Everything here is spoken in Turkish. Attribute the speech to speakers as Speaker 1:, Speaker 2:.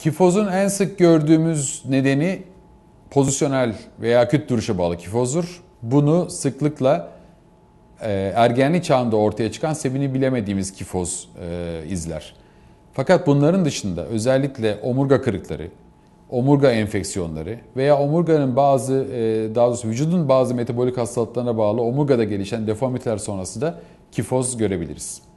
Speaker 1: Kifozun en sık gördüğümüz nedeni pozisyonel veya küt duruşa bağlı kifozdur. Bunu sıklıkla e, ergenlik çağında ortaya çıkan sebebini bilemediğimiz kifoz e, izler. Fakat bunların dışında özellikle omurga kırıkları, omurga enfeksiyonları veya omurganın bazı, e, daha doğrusu vücudun bazı metabolik hastalıklarına bağlı omurgada gelişen deformiteler sonrası da kifoz görebiliriz.